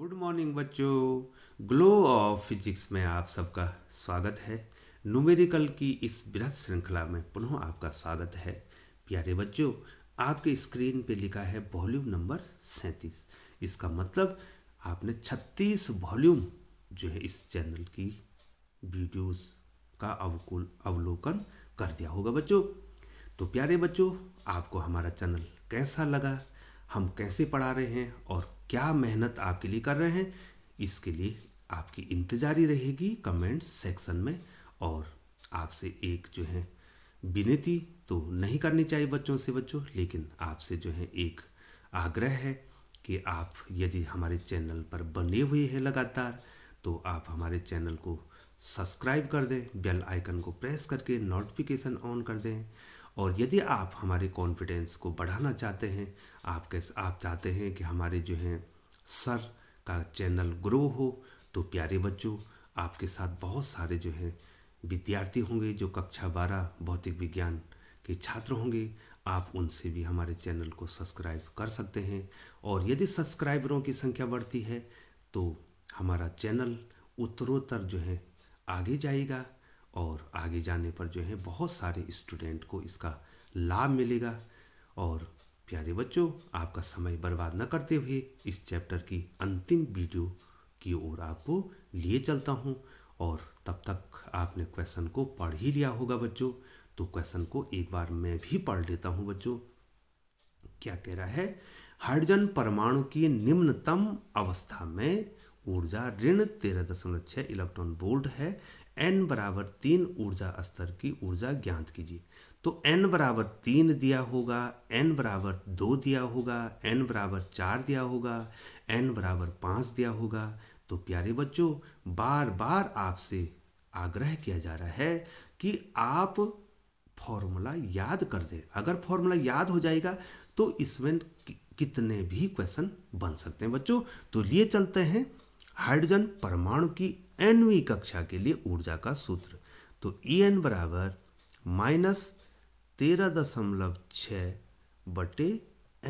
good morning बच्चों glow of physics में आप सबका स्वागत है न्यूमेरिकल की इस बृहद श्रृंखला में पुनः आपका स्वागत है प्यारे बच्चों आपके स्क्रीन पे लिखा है वॉल्यूम नंबर सैंतीस इसका मतलब आपने छत्तीस वॉल्यूम जो है इस चैनल की वीडियोस का अवकुल अवलोकन कर दिया होगा बच्चों तो प्यारे बच्चों आपको हमारा चैनल कैसा लगा हम कैसे पढ़ा रहे हैं और क्या मेहनत आपके लिए कर रहे हैं इसके लिए आपकी इंतजारी रहेगी कमेंट सेक्शन में और आपसे एक जो है विनती तो नहीं करनी चाहिए बच्चों से बच्चों लेकिन आपसे जो है एक आग्रह है कि आप यदि हमारे चैनल पर बने हुए हैं लगातार तो आप हमारे चैनल को सब्सक्राइब कर दें बेल आइकन को प्रेस करके नोटिफिकेशन ऑन कर दें और यदि आप हमारे कॉन्फिडेंस को बढ़ाना चाहते हैं आप कैसे आप चाहते हैं कि हमारे जो हैं सर का चैनल ग्रो हो तो प्यारे बच्चों आपके साथ बहुत सारे जो हैं विद्यार्थी होंगे जो कक्षा बारह भौतिक विज्ञान के छात्र होंगे आप उनसे भी हमारे चैनल को सब्सक्राइब कर सकते हैं और यदि सब्सक्राइबरों की संख्या बढ़ती है तो हमारा चैनल उत्तरोत्तर जो है आगे जाएगा और आगे जाने पर जो है बहुत सारे स्टूडेंट को इसका लाभ मिलेगा और प्यारे बच्चों आपका समय बर्बाद न करते हुए इस चैप्टर की अंतिम वीडियो की ओर आपको लिए चलता हूँ और तब तक आपने क्वेश्चन को पढ़ ही लिया होगा बच्चों तो क्वेश्चन को एक बार मैं भी पढ़ लेता हूँ बच्चों क्या कह रहा है हाइड्रोजन परमाणु की निम्नतम अवस्था में ऊर्जा ऋण तेरह दशमलव छः इलेक्ट्रॉन बोल्ट है एन बराबर तीन ऊर्जा स्तर की ऊर्जा ज्ञात कीजिए तो एन बराबर तीन दिया होगा एन बराबर दो दिया होगा एन बराबर चार दिया होगा एन बराबर पाँच दिया होगा तो प्यारे बच्चों बार बार आपसे आग्रह किया जा रहा है कि आप फॉर्मूला याद कर दें अगर फॉर्मूला याद हो जाएगा तो इसमें कितने भी क्वेश्चन बन सकते हैं बच्चों तो लिए चलते हैं हाइड्रोजन परमाणु की एनवी कक्षा के लिए ऊर्जा का सूत्र तो ई एन बराबर माइनस तेरह दशमलव छ बटे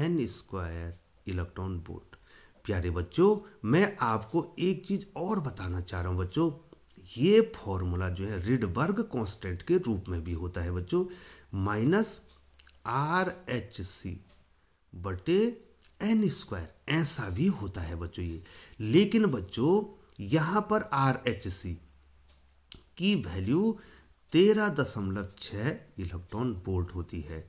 एन स्क्वायर इलेक्ट्रॉन वोल्ट प्यारे बच्चों मैं आपको एक चीज और बताना चाह रहा हूं बच्चों ये फॉर्मूला जो है रिडबर्ग कांस्टेंट के रूप में भी होता है बच्चों माइनस आर एच सी बटे एन स्क्वायर ऐसा भी होता है बच्चों ये लेकिन बच्चों यहां पर आर एच सी की वैल्यू तेरह दशमलव छह इलेक्ट्रॉन वोल्ट होती है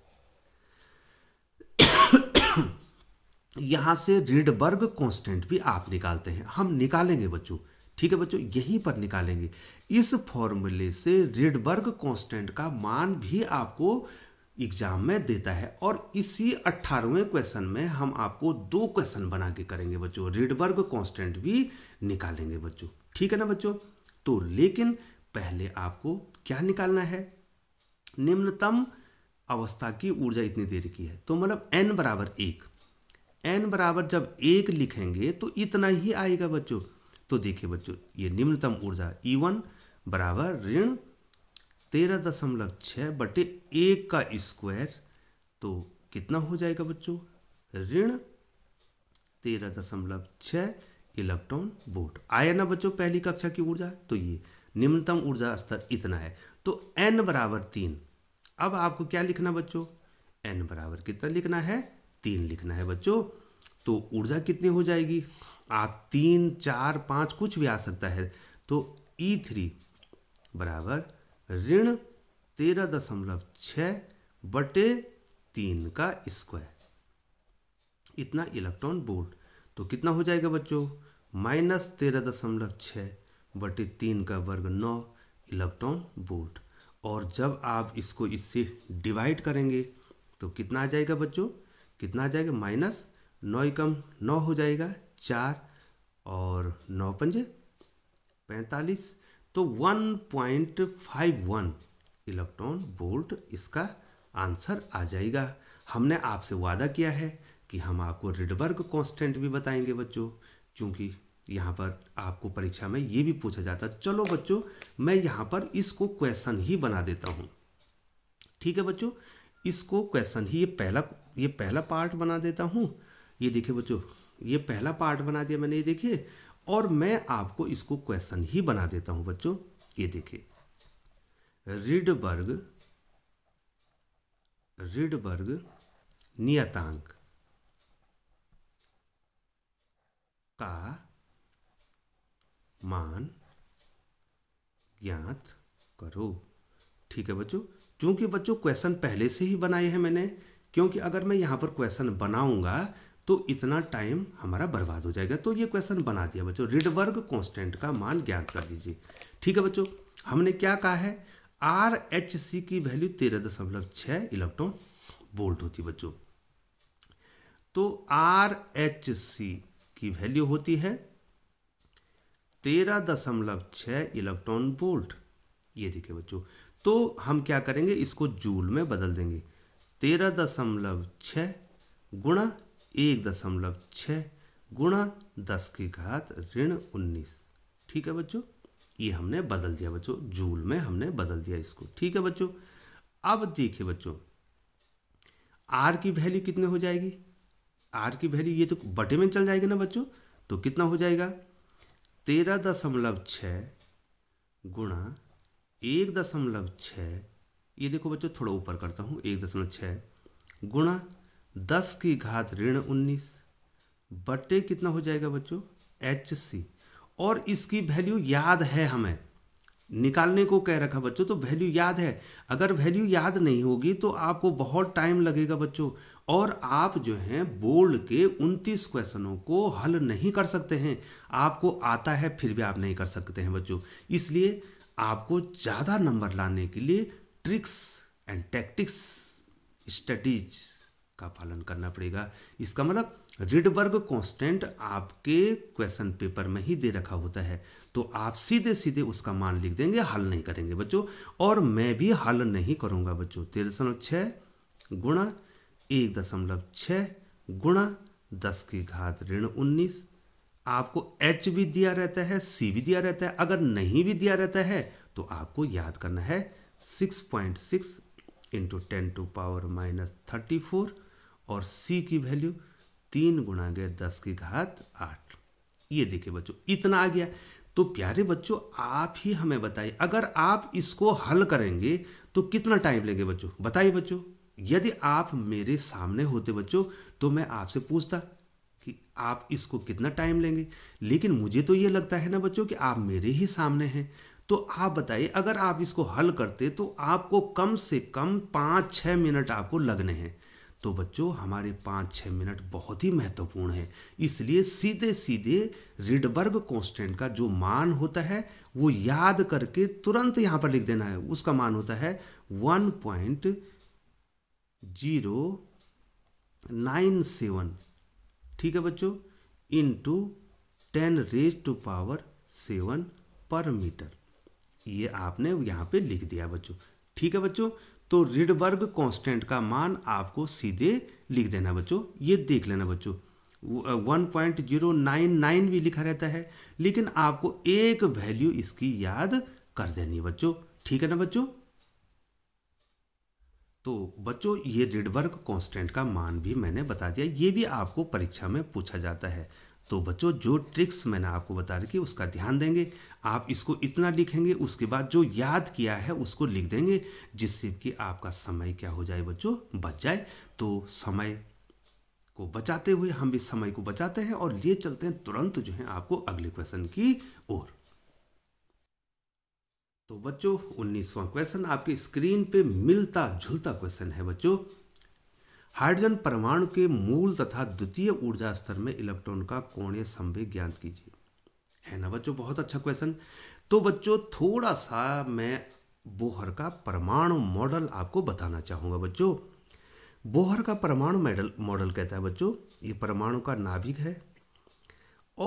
यहां से रिडबर्ग कांस्टेंट भी आप निकालते हैं हम निकालेंगे बच्चों ठीक है बच्चों यहीं पर निकालेंगे इस फॉर्मूले से रिडबर्ग कांस्टेंट का मान भी आपको एग्जाम में देता है और इसी अट्ठारहवें क्वेश्चन में हम आपको दो क्वेश्चन बना के करेंगे बच्चों रिडबर्ग कॉन्स्टेंट भी निकालेंगे बच्चों ठीक है ना बच्चों तो लेकिन पहले आपको क्या निकालना है निम्नतम अवस्था की ऊर्जा इतनी देर की है तो मतलब एन बराबर एक एन बराबर जब एक लिखेंगे तो इतना ही आएगा बच्चों तो देखिए बच्चों ये निम्नतम ऊर्जा ई e वन बराबर ऋण तेरह दशमलव छः बटे एक का स्क्वायर तो कितना हो जाएगा बच्चों ऋण तेरह दशमलव छः इलेक्ट्रॉन वोल्ट आया ना बच्चों पहली कक्षा की ऊर्जा तो ये निम्नतम ऊर्जा स्तर इतना है तो एन बराबर तीन अब आपको क्या लिखना बच्चों एन बराबर कितना लिखना है तीन लिखना है बच्चों तो ऊर्जा कितनी हो जाएगी आप तीन चार पाँच कुछ भी आ सकता है तो ई e थ्री बराबर ऋण तेरह दशमलव छ बटे तीन का स्क्वायर इतना इलेक्ट्रॉन वोल्ट तो कितना हो जाएगा बच्चों माइनस तेरह दशमलव छः बटे तीन का वर्ग नौ इलेक्ट्रॉन वोल्ट और जब आप इसको इससे डिवाइड करेंगे तो कितना आ जाएगा बच्चों कितना आ जाएगा माइनस नौ कम नौ हो जाएगा चार और नौ पंजे पैंतालीस तो 1.51 इलेक्ट्रॉन वोल्ट इसका आंसर आ जाएगा हमने आपसे वादा किया है कि हम आपको रिडबर्ग कांस्टेंट भी बताएंगे बच्चों क्योंकि यहाँ पर आपको परीक्षा में ये भी पूछा जाता है चलो बच्चों मैं यहाँ पर इसको क्वेश्चन ही बना देता हूँ ठीक है बच्चों इसको क्वेश्चन ही ये पहला ये पहला पार्ट बना देता हूँ ये देखिए बच्चों ये पहला पार्ट बना दिया मैंने ये देखिए और मैं आपको इसको क्वेश्चन ही बना देता हूं बच्चों ये देखिए रिडबर्ग रिडबर्ग नियतांक का मान ज्ञात करो ठीक है बच्चों क्योंकि बच्चों क्वेश्चन पहले से ही बनाए हैं मैंने क्योंकि अगर मैं यहां पर क्वेश्चन बनाऊंगा तो इतना टाइम हमारा बर्बाद हो जाएगा तो ये क्वेश्चन बना दिया बच्चों रिडवर्ग कांस्टेंट का मान ज्ञात कर दीजिए ठीक है बच्चों हमने क्या कहा है आर एच सी की वैल्यू तेरह दशमलव छः इलेक्ट्रॉन बोल्ट होती है बच्चों तो आर एच सी की वैल्यू होती है तेरह दशमलव छः इलेक्ट्रॉन बोल्ट ये देखिए बच्चों तो हम क्या करेंगे इसको जूल में बदल देंगे तेरह दशमलव छः गुणा एक दशमलव छः गुणा दस की घात ऋण उन्नीस ठीक है बच्चों ये हमने बदल दिया बच्चों जूल में हमने बदल दिया इसको ठीक है बच्चों अब देखिए बच्चों आर की वैल्यू कितने हो जाएगी आर की वैल्यू ये तो बटे में चल जाएगा ना बच्चों तो कितना हो जाएगा तेरह दशमलव छः गुणा एक दशमलव छः ये देखो बच्चों थोड़ा ऊपर करता हूँ एक दशमलव छः गुणा दस की घात ऋण उन्नीस बटे कितना हो जाएगा बच्चों एच सी और इसकी वैल्यू याद है हमें निकालने को कह रखा बच्चों तो वैल्यू याद है अगर वैल्यू याद नहीं होगी तो आपको बहुत टाइम लगेगा बच्चों और आप जो हैं बोर्ड के 29 क्वेश्चनों को हल नहीं कर सकते हैं आपको आता है फिर भी आप नहीं कर सकते हैं बच्चों इसलिए आपको ज़्यादा नंबर लाने के लिए ट्रिक्स एंड टैक्टिक्स स्टडीज का पालन करना पड़ेगा इसका मतलब रिडबर्ग कांस्टेंट आपके क्वेश्चन पेपर में ही दे रखा होता है तो आप सीधे सीधे उसका मान लिख देंगे हल नहीं करेंगे बच्चों और मैं भी हल नहीं करूँगा बच्चों तेरह दशमलव छः गुणा एक दशमलव छः गुणा दस की घात ऋण उन्नीस आपको एच भी दिया रहता है सी भी दिया रहता है अगर नहीं भी दिया रहता है तो आपको याद करना है six point six into ten to power minus thirty four और सी की वैल्यू तीन गुणा गए दस की घात आठ ये देखिए बच्चों इतना आ गया तो प्यारे बच्चों आप ही हमें बताइए अगर आप इसको हल करेंगे तो कितना टाइम लेंगे बच्चों बताइए बच्चों यदि आप मेरे सामने होते बच्चों तो मैं आपसे पूछता कि आप इसको कितना टाइम लेंगे लेकिन मुझे तो ये लगता है ना बच्चों कि आप मेरे ही सामने हैं तो आप बताइए अगर आप इसको हल करते तो आपको कम से कम पाँच छः मिनट आपको लगने हैं तो बच्चों हमारे पाँच छः मिनट बहुत ही महत्वपूर्ण है इसलिए सीधे सीधे रिडबर्ग कॉन्स्टेंट का जो मान होता है वो याद करके तुरंत यहाँ पर लिख देना है उसका मान होता है one point zero nine seven ठीक है बच्चों into ten raise to power seven पर मीटर ये आपने यहाँ पे लिख दिया बच्चों ठीक है बच्चों तो रिडबर्ग कांस्टेंट का मान आपको सीधे लिख देना बच्चों ये देख लेना बच्चों 1.099 भी लिखा रहता है लेकिन आपको एक वैल्यू इसकी याद कर देनी है बच्चों ठीक है ना बच्चों तो बच्चों ये रिडबर्ग कांस्टेंट का मान भी मैंने बता दिया ये भी आपको परीक्षा में पूछा जाता है तो बच्चों जो ट्रिक्स मैंने आपको बता रखी उसका ध्यान देंगे आप इसको इतना लिखेंगे उसके बाद जो याद किया है उसको लिख देंगे जिससे कि आपका समय क्या हो जाए बच्चों बच जाए तो समय को बचाते हुए हम भी समय को बचाते हैं और लिए चलते हैं तुरंत जो है आपको अगले क्वेश्चन की ओर तो बच्चों उन्नीसवा क्वेश्चन आपके स्क्रीन पे मिलता जुलता क्वेश्चन है बच्चों हाइड्रोजन परमाणु के मूल तथा द्वितीय ऊर्जा स्तर में इलेक्ट्रॉन का कोणीय संवेग ज्ञात कीजिए है ना बच्चों बहुत अच्छा क्वेश्चन तो बच्चों थोड़ा सा मैं बोहर का परमाणु मॉडल आपको बताना चाहूँगा बच्चों बोहर का परमाणु मॉडल मॉडल कहता है बच्चों ये परमाणु का नाभिक है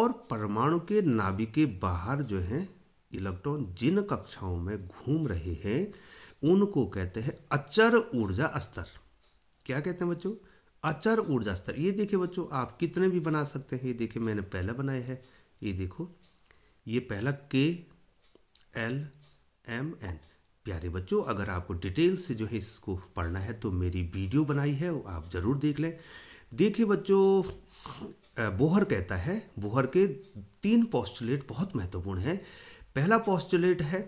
और परमाणु के नाभिक के बाहर जो है इलेक्ट्रॉन जिन कक्षाओं में घूम रहे हैं उनको कहते हैं अचर ऊर्जा स्तर क्या कहते हैं बच्चों अचर ऊर्जा स्तर ये देखिए बच्चों आप कितने भी बना सकते हैं ये देखिए मैंने पहला बनाया है ये देखो ये पहला के एल एम एन प्यारे बच्चों अगर आपको डिटेल से जो है इसको पढ़ना है तो मेरी वीडियो बनाई है आप ज़रूर देख लें देखिए बच्चों बोहर कहता है बोहर के तीन पॉस्टुलेट बहुत महत्वपूर्ण हैं पहला पॉस्टुलेट है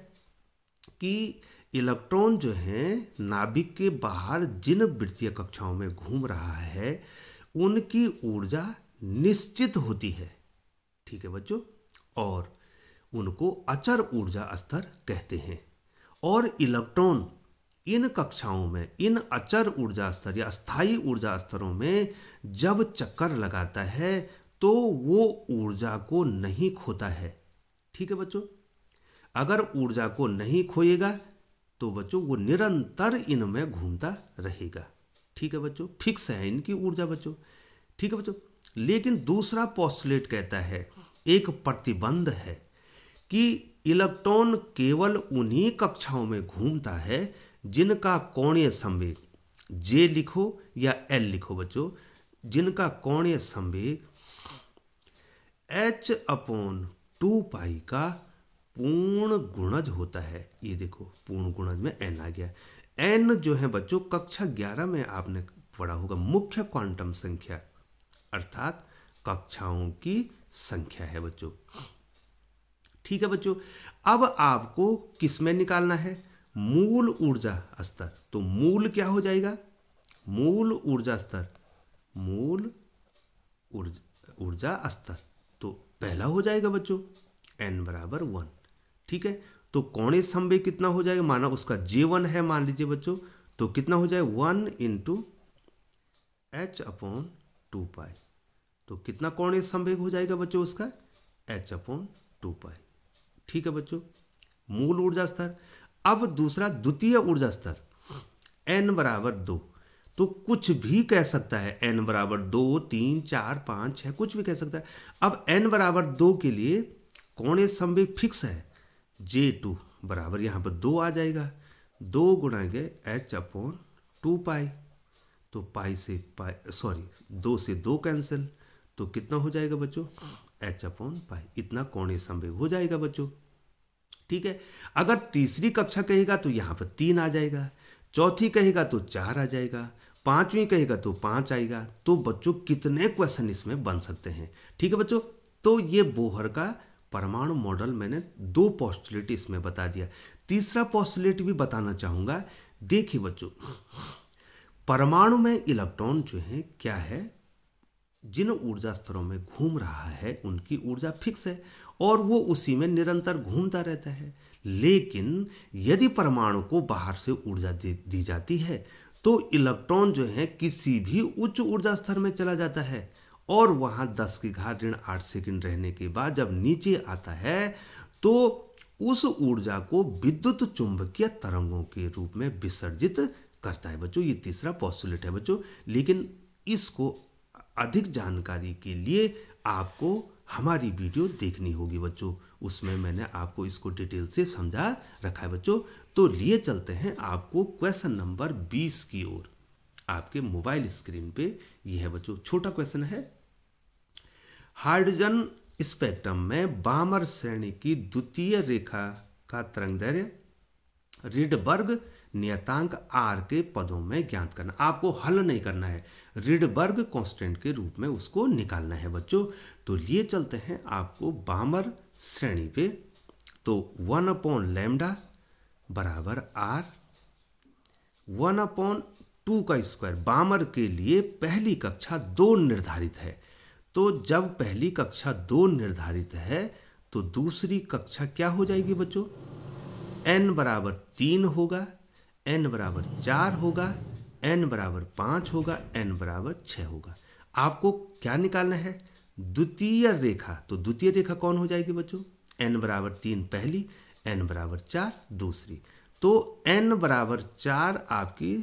कि इलेक्ट्रॉन जो है नाभिक के बाहर जिन वृत्तीय कक्षाओं में घूम रहा है उनकी ऊर्जा निश्चित होती है ठीक है बच्चों और उनको अचर ऊर्जा स्तर कहते हैं और इलेक्ट्रॉन इन कक्षाओं में इन अचर ऊर्जा स्तर या स्थायी ऊर्जा स्तरों में जब चक्कर लगाता है तो वो ऊर्जा को नहीं खोता है ठीक है बच्चों अगर ऊर्जा को नहीं खोएगा तो बच्चों वो निरंतर इनमें घूमता रहेगा ठीक है बच्चों फिक्स है इनकी ऊर्जा बच्चों ठीक है बच्चों लेकिन दूसरा पॉस्टुलेट कहता है एक प्रतिबंध है कि इलेक्ट्रॉन केवल उन्हीं कक्षाओं में घूमता है जिनका कोणीय संवेग जे लिखो या एल लिखो बच्चों जिनका कोणीय संवेग एच अपॉन टू पाई का पूर्ण गुणज होता है ये देखो पूर्ण गुणज में एन आ गया एन जो है बच्चों कक्षा ग्यारह में आपने पढ़ा होगा मुख्य क्वांटम संख्या अर्थात कक्षाओं की संख्या है बच्चों ठीक है बच्चों अब आपको किसमें निकालना है मूल ऊर्जा स्तर तो मूल क्या हो जाएगा मूल ऊर्जा स्तर मूल ऊर्जा स्तर तो पहला हो जाएगा बच्चों एन बराबर वन ठीक है तो कोणे संवेग कितना हो जाएगा माना उसका जे वन है मान लीजिए बच्चों तो कितना हो जाए one into h upon two pi तो कितना कोणे संवेग हो जाएगा बच्चों उसका एच अपॉन टू पाई ठीक है बच्चों मूल ऊर्जा स्तर अब दूसरा द्वितीय ऊर्जा स्तर एन बराबर दो तो कुछ भी कह सकता है एन बराबर दो तीन चार पाँच छः कुछ भी कह सकता है अब एन बराबर दो के लिए कोणे संवेग फिक्स है जे टू बराबर यहाँ पर दो आ जाएगा दो गुणाएंगे एच अपॉन टू पाई तो पाई से पाई सॉरी दो से दो कैंसिल तो कितना हो जाएगा बच्चों एच अपॉन पाई इतना कोणे संभव हो जाएगा बच्चों ठीक है अगर तीसरी कक्षा कहेगा तो यहाँ पर तीन आ जाएगा चौथी कहेगा तो चार आ जाएगा पांचवी कहेगा तो पांच आएगा तो बच्चों कितने क्वेश्चन इसमें बन सकते हैं ठीक है बच्चों तो ये बोहर का परमाणु मॉडल मैंने दो पॉस्टुलेट इसमें बता दिया तीसरा पॉस्टुलेट भी बताना चाहूंगा देखिए बच्चों परमाणु में इलेक्ट्रॉन जो है क्या है जिन ऊर्जा स्तरों में घूम रहा है उनकी ऊर्जा फिक्स है और वो उसी में निरंतर घूमता रहता है लेकिन यदि परमाणु को बाहर से ऊर्जा दी जाती है तो इलेक्ट्रॉन जो है किसी भी उच्च ऊर्जा स्तर में चला जाता है और वहाँ दस की घात ऋण आठ सेकंड रहने के बाद जब नीचे आता है तो उस ऊर्जा को विद्युत चुंबकीय तरंगों के रूप में विसर्जित करता है बच्चों ये तीसरा पॉस्टुलेट है बच्चों लेकिन इसको अधिक जानकारी के लिए आपको हमारी वीडियो देखनी होगी बच्चों उसमें मैंने आपको इसको डिटेल से समझा रखा है बच्चों तो लिए चलते हैं आपको क्वेश्चन नंबर 20 की ओर आपके मोबाइल स्क्रीन पे यह है बच्चों छोटा क्वेश्चन है हाइड्रोजन स्पेक्ट्रम में बामर श्रेणी की द्वितीय रेखा का तरंग धैर्य रिडबर्ग नियतांक आर के पदों में ज्ञात करना आपको हल नहीं करना है रिडबर्ग कांस्टेंट के रूप में उसको निकालना है बच्चों तो लिए चलते हैं आपको बामर श्रेणी पे तो वन अपॉन लेमडा बराबर आर वन अपॉन टू का स्क्वायर बामर के लिए पहली कक्षा दो निर्धारित है तो जब पहली कक्षा दो निर्धारित है तो दूसरी कक्षा क्या हो जाएगी बच्चों एन बराबर तीन होगा एन बराबर चार होगा एन बराबर पाँच होगा एन बराबर छः होगा आपको क्या निकालना है द्वितीय रेखा तो द्वितीय रेखा कौन हो जाएगी बच्चों एन बराबर तीन पहली एन बराबर चार दूसरी तो एन बराबर चार आपकी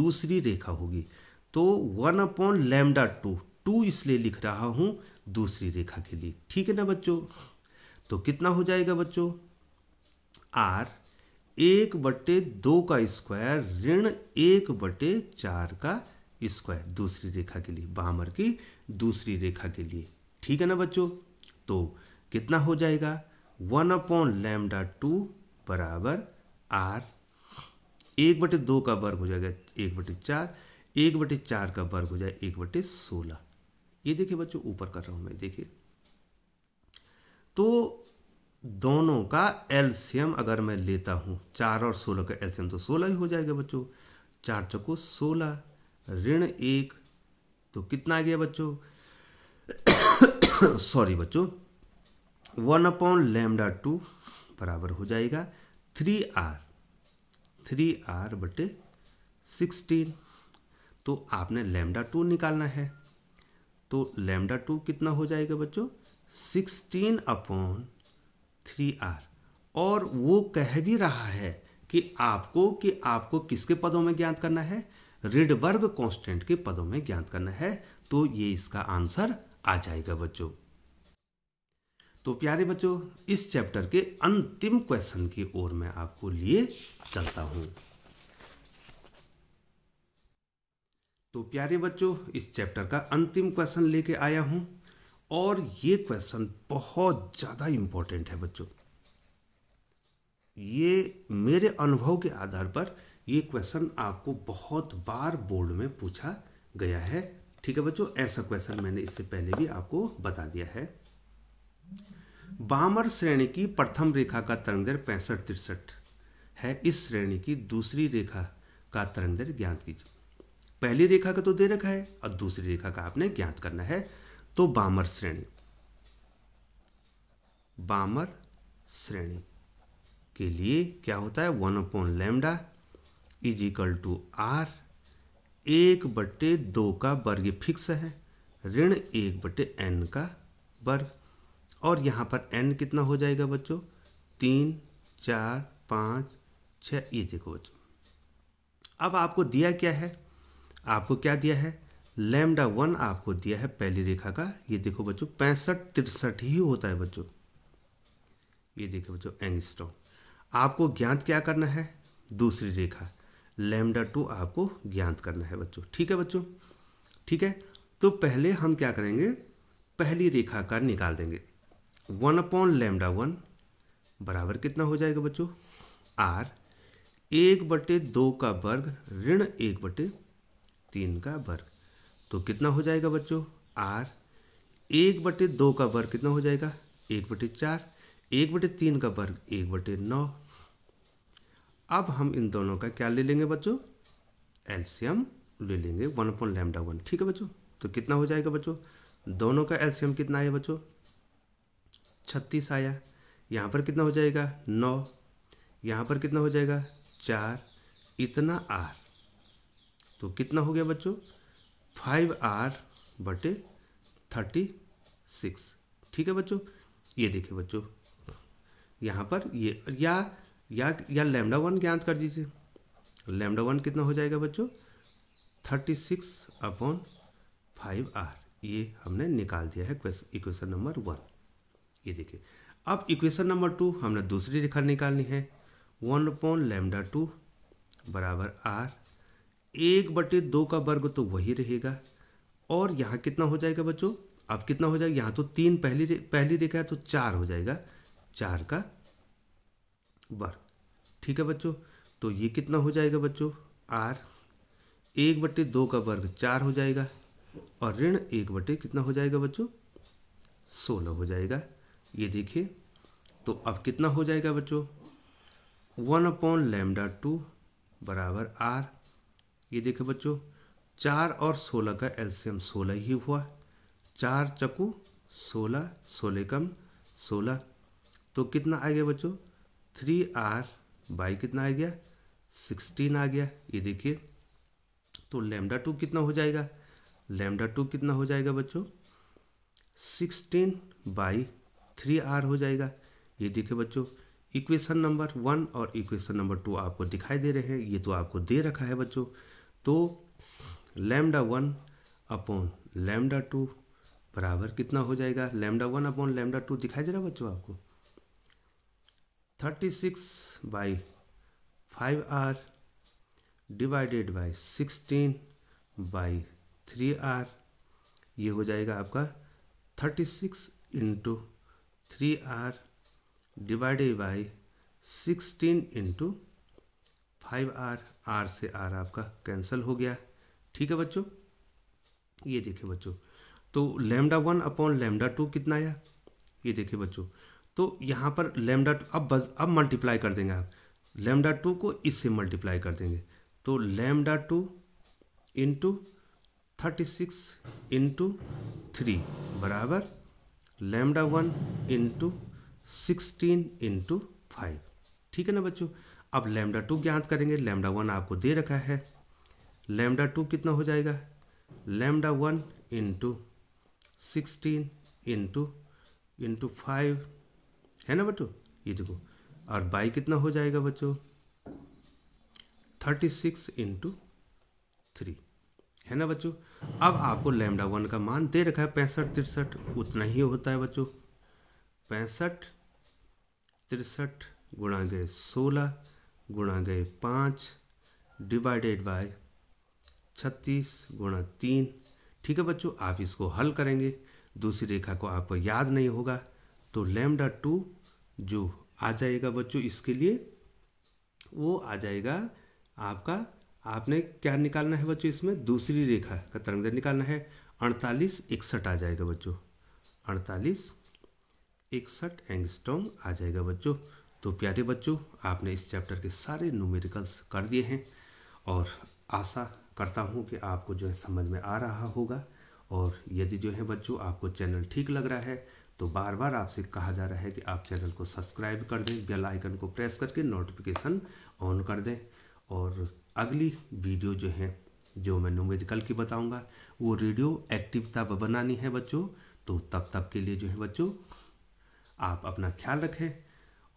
दूसरी रेखा होगी तो one upon lambda two two इसलिए लिख रहा हूँ दूसरी रेखा के लिए ठीक है ना बच्चों तो कितना हो जाएगा बच्चों आर एक बटे दो का स्क्वायर ऋण एक बटे चार का स्क्वायर दूसरी रेखा के लिए बामर की दूसरी रेखा के लिए ठीक है ना बच्चों तो कितना हो जाएगा वन अपॉन लैमडा टू बराबर आर एक बटे दो का वर्ग हो जाएगा एक बटे चार एक बटे चार का वर्ग हो जाएगा एक बटे सोलह ये देखिए बच्चों ऊपर कर रहा हूं मैं देखिए तो दोनों का एलसीएम अगर मैं लेता हूं चार और सोलह का एल्सियम तो सोलह ही हो जाएगा बच्चों चार चको सोलह ऋण एक तो कितना आ गया बच्चों सॉरी बच्चों वन अपॉन लेमडा टू बराबर हो जाएगा थ्री आर थ्री आर बटे सिक्सटीन तो आपने लेमडा टू निकालना है तो लेमडा टू कितना हो जाएगा बच्चों सिक्सटीन अपॉन थ्री आर और वो कह भी रहा है कि आपको कि आपको किसके पदों में ज्ञात करना है रिडबर्ग कांस्टेंट के पदों में ज्ञात करना है तो ये इसका आंसर आ जाएगा बच्चों तो प्यारे बच्चों इस चैप्टर के अंतिम क्वेश्चन की ओर मैं आपको लिए चलता हूं तो प्यारे बच्चों इस चैप्टर का अंतिम क्वेश्चन लेके आया हूं और ये क्वेश्चन बहुत ज़्यादा इंपॉर्टेंट है बच्चों ये मेरे अनुभव के आधार पर ये क्वेश्चन आपको बहुत बार बोर्ड में पूछा गया है ठीक है बच्चों ऐसा क्वेश्चन मैंने इससे पहले भी आपको बता दिया है बामर श्रेणी की प्रथम रेखा का तरंग दर पैंसठ तिरसठ है इस श्रेणी की दूसरी रेखा का तरंग दर ज्ञात कीजिए पहली रेखा का तो दे रखा है और दूसरी रेखा का आपने ज्ञात करना है तो बामर श्रेणी बामर श्रेणी के लिए क्या होता है one upon lambda is equal to R एक बटे दो का वर्ग फिक्स है ऋण एक बटे एन का वर्ग और यहाँ पर एन कितना हो जाएगा बच्चों तीन चार पाँच छ ये देखो बच्चों अब आपको दिया क्या है आपको क्या दिया है लेमडा वन आपको दिया है पहली रेखा का ये देखो बच्चों पैंसठ तिरसठ ही होता है बच्चों ये देखो बच्चों एंगस्टोम आपको ज्ञात क्या करना है दूसरी रेखा लेमडा टू आपको ज्ञात करना है बच्चों ठीक है बच्चों ठीक है तो पहले हम क्या करेंगे पहली रेखा का निकाल देंगे वन अपॉन लेमडा वन बराबर कितना हो जाएगा बच्चों आर एक बटे दो का वर्ग ऋण एक बटे तीन का वर्ग तो कितना हो जाएगा बच्चों आर एक बटे दो का वर्ग कितना हो जाएगा एक बटे चार एक बटे तीन का वर्ग एक बटे नौ अब हम इन दोनों का क्या ले लेंगे बच्चों एल्शियम ले लेंगे वन पॉइंट लैमडा वन ठीक है बच्चों तो कितना हो जाएगा बच्चों दोनों का एल्शियम कितना आया बच्चों छत्तीस आया यहाँ पर कितना हो जाएगा नौ यहाँ पर कितना हो जाएगा चार इतना आर तो कितना हो गया बच्चों फाइव आर बटे थर्टी सिक्स ठीक है बच्चों ये देखिए बच्चों यहाँ पर ये या या या लेमडा वन ज्ञात कर दीजिए लेमडा वन कितना हो जाएगा बच्चों thirty six upon five R ये हमने निकाल दिया है इक्वेशन नंबर वन ये देखिए अब इक्वेशन नंबर टू हमने दूसरी रेखा निकालनी है वन अपॉन लेमडा टू बराबर आर एक बटे दो का वर्ग तो वही रहेगा और यहाँ कितना हो जाएगा बच्चों अब कितना हो जाएगा यहाँ तो तीन पहली रे, पहली रेखा है तो चार हो जाएगा चार का वर्ग ठीक है बच्चों तो ये कितना हो जाएगा बच्चों आर एक बटे दो का वर्ग चार हो जाएगा और ऋण एक बटे कितना हो जाएगा बच्चों सोलह हो जाएगा ये देखिए तो अब कितना हो जाएगा बच्चों वन अपॉन लेमडा टू बराबर आर ये देखे बच्चों चार और सोलह का एल्सियम सोलह ही हुआ चार चकू सोलह सोलह कम सोलह तो कितना आ गया बच्चों थ्री आर बाई कितना आ गया सिक्सटीन आ गया ये देखिए तो लेमडा टू कितना हो जाएगा लेमडा टू कितना हो जाएगा बच्चों सिक्सटीन बाई थ्री आर हो जाएगा ये देखिए बच्चों इक्वेशन नंबर वन और इक्वेशन नंबर टू आपको दिखाई दे रहे हैं ये तो आपको दे रखा है बच्चों तो lambda one upon lambda two बराबर कितना हो जाएगा lambda one upon lambda two दिखाई दे रहा है बच्चों आपको thirty six by five R divided by sixteen by three R ये हो जाएगा आपका thirty six into three R divided by sixteen into five R R से आर आपका कैंसिल हो गया ठीक है बच्चों ये देखिए बच्चों तो lambda one upon lambda two कितना आया ये देखिए बच्चों तो यहाँ पर लेमडा टू अब बस अब मल्टीप्लाई कर देंगे आप लेमडा टू को इससे मल्टीप्लाई कर देंगे तो lambda two into thirty six into three बराबर lambda one into sixteen into five ठीक है ना बच्चों अब लेमडा टू ज्ञात करेंगे लेमडा वन आपको दे रखा है लेमडा टू कितना हो जाएगा lambda one into sixteen into into five है ना बटू ये देखो और बाई कितना हो जाएगा बच्चों थर्टी सिक्स इंटू थ्री है ना बच्चों अब आपको लेमडा वन का मान दे रखा है पैंसठ तिरसठ उतना ही होता है बच्चों पैंसठ तिरसठ गुणा गए सोलह गुणा गए पाँच डिवाइडेड बाय छत्तीस गुणा तीन ठीक है बच्चों आप इसको हल करेंगे दूसरी रेखा को आपको याद नहीं होगा तो लेमडा टू जो आ जाएगा बच्चों इसके लिए वो आ जाएगा आपका आपने क्या निकालना है बच्चों इसमें दूसरी रेखा का तरंग निकालना है अड़तालीस इकसठ आ जाएगा बच्चों अड़तालीस इकसठ एंगस्टोंग आ जाएगा बच्चों तो प्यारे बच्चों आपने इस चैप्टर के सारे न्यूमेरिकल्स कर दिए हैं और आशा करता हूँ कि आपको जो है समझ में आ रहा होगा और यदि जो है बच्चों आपको चैनल ठीक लग रहा है तो बार बार आपसे कहा जा रहा है कि आप चैनल को सब्सक्राइब कर दें बेल आइकन को प्रेस करके नोटिफिकेशन ऑन कर दें और अगली वीडियो जो है जो मैं न्यूमेरिकल की बताऊंगा वो रेडियो एक्टिव तब बनानी है बच्चों तो तब तक के लिए जो है बच्चों आप अपना ख्याल रखें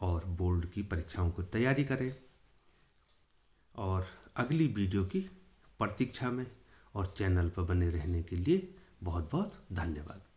और बोर्ड की परीक्षाओं की तैयारी करें और अगली वीडियो की प्रतीक्षा में और चैनल पर बने रहने के लिए बहुत बहुत धन्यवाद